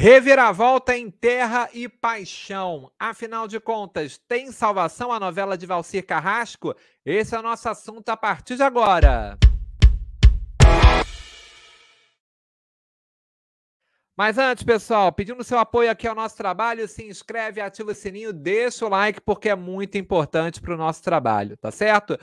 Reviravolta em Terra e Paixão. Afinal de contas, tem salvação a novela de Valcir Carrasco? Esse é o nosso assunto a partir de agora. Mas antes, pessoal, pedindo seu apoio aqui ao nosso trabalho, se inscreve, ativa o sininho, deixa o like, porque é muito importante para o nosso trabalho, tá certo?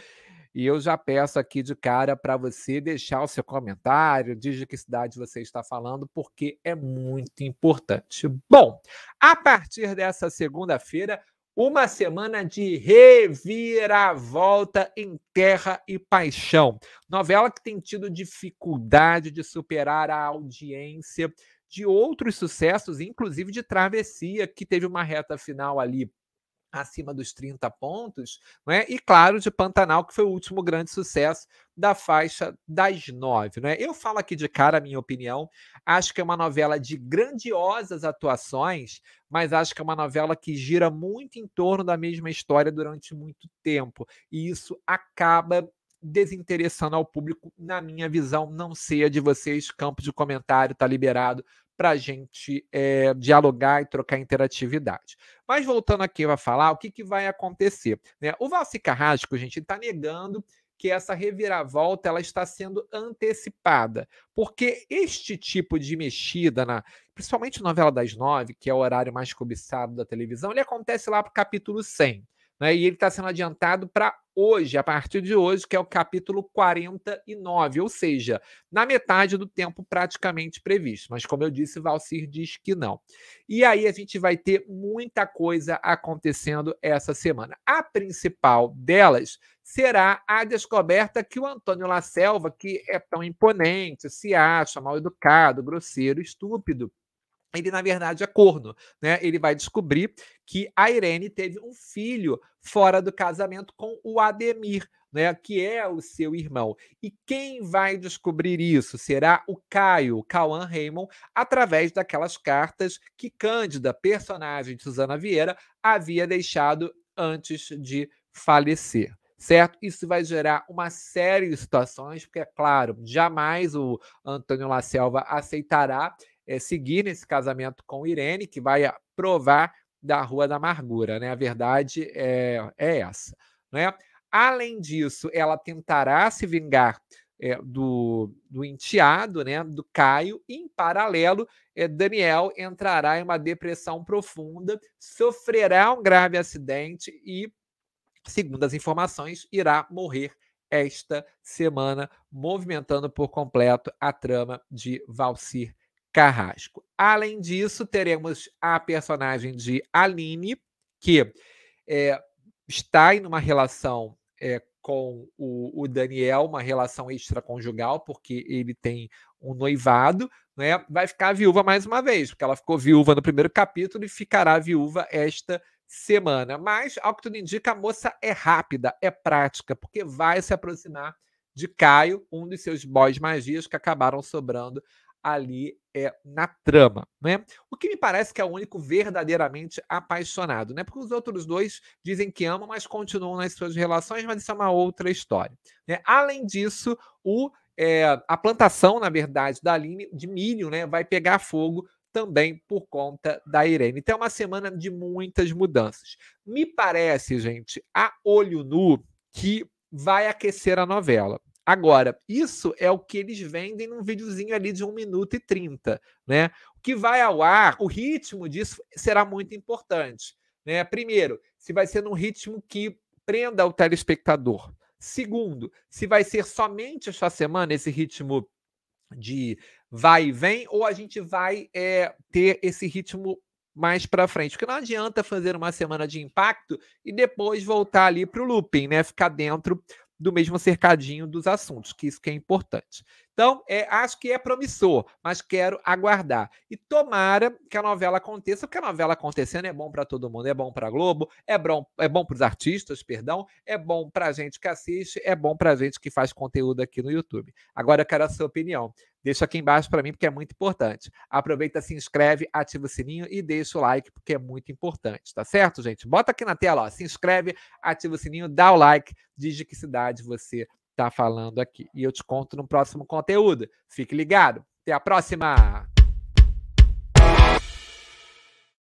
E eu já peço aqui de cara para você deixar o seu comentário, diz de que cidade você está falando, porque é muito importante. Bom, a partir dessa segunda-feira, uma semana de reviravolta em Terra e Paixão. Novela que tem tido dificuldade de superar a audiência de outros sucessos, inclusive de Travessia, que teve uma reta final ali acima dos 30 pontos, né? e claro, de Pantanal, que foi o último grande sucesso da faixa das nove. Né? Eu falo aqui de cara a minha opinião, acho que é uma novela de grandiosas atuações, mas acho que é uma novela que gira muito em torno da mesma história durante muito tempo, e isso acaba desinteressando ao público, na minha visão, não seja de vocês, campo de comentário está liberado para a gente é, dialogar e trocar interatividade. Mas voltando aqui a falar, o que, que vai acontecer? Né? O Valci Carrasco, gente, está negando que essa reviravolta ela está sendo antecipada, porque este tipo de mexida, na, principalmente novela das nove, que é o horário mais cobiçado da televisão, ele acontece lá para o capítulo 100. Né, e ele está sendo adiantado para hoje, a partir de hoje, que é o capítulo 49, ou seja, na metade do tempo praticamente previsto. Mas, como eu disse, Valcir diz que não. E aí a gente vai ter muita coisa acontecendo essa semana. A principal delas será a descoberta que o Antônio La Selva, que é tão imponente, se acha mal educado, grosseiro, estúpido, ele na verdade é corno, né? Ele vai descobrir que a Irene teve um filho fora do casamento com o Ademir, né, que é o seu irmão. E quem vai descobrir isso será o Caio, Cauã Raymond, através daquelas cartas que Cândida, personagem de Suzana Vieira, havia deixado antes de falecer certo? Isso vai gerar uma série de situações, porque, é claro, jamais o Antônio La Selva aceitará é, seguir nesse casamento com Irene, que vai provar da Rua da Amargura, né? A verdade é, é essa, né? Além disso, ela tentará se vingar é, do, do enteado, né, do Caio, e, em paralelo, é, Daniel entrará em uma depressão profunda, sofrerá um grave acidente e, segundo as informações, irá morrer esta semana, movimentando por completo a trama de Valcir Carrasco. Além disso, teremos a personagem de Aline, que é, está em uma relação é, com o, o, Daniel, uma relação extraconjugal, porque ele tem um noivado, né? vai ficar viúva mais uma vez, porque ela ficou viúva no primeiro capítulo e ficará viúva esta semana. Mas, ao que tudo indica, a moça é rápida, é prática, porque vai se aproximar de Caio, um dos seus boys magias que acabaram sobrando ali é, na trama, né? O que me parece que é o único verdadeiramente apaixonado, né? Porque os outros dois dizem que amam, mas continuam nas suas relações, mas isso é uma outra história. Né? Além disso, o é, a plantação, na verdade, da Aline, de milho, né, vai pegar fogo também por conta da Irene. Então é uma semana de muitas mudanças. Me parece, gente, a olho nu que vai aquecer a novela. Agora, isso é o que eles vendem num videozinho ali de 1 minuto e 30, né? O que vai ao ar, o ritmo disso será muito importante, né? Primeiro, se vai ser num ritmo que prenda o telespectador. Segundo, se vai ser somente esta semana esse ritmo de vai e vem, ou a gente vai é, ter esse ritmo mais para frente. Porque não adianta fazer uma semana de impacto e depois voltar ali para o looping, né? Ficar dentro do mesmo cercadinho dos assuntos, que isso que é importante. Então, é, acho que é promissor, mas quero aguardar. E tomara que a novela aconteça, porque a novela acontecendo é bom para todo mundo, é bom para Globo, é bom, é bom para os artistas, perdão, é bom para a gente que assiste, é bom para a gente que faz conteúdo aqui no YouTube. Agora eu quero a sua opinião. Deixa aqui embaixo para mim, porque é muito importante. Aproveita, se inscreve, ativa o sininho e deixa o like, porque é muito importante, tá certo, gente? Bota aqui na tela, ó, se inscreve, ativa o sininho, dá o like, diz de que cidade você está falando aqui. E eu te conto no próximo conteúdo. Fique ligado. Até a próxima!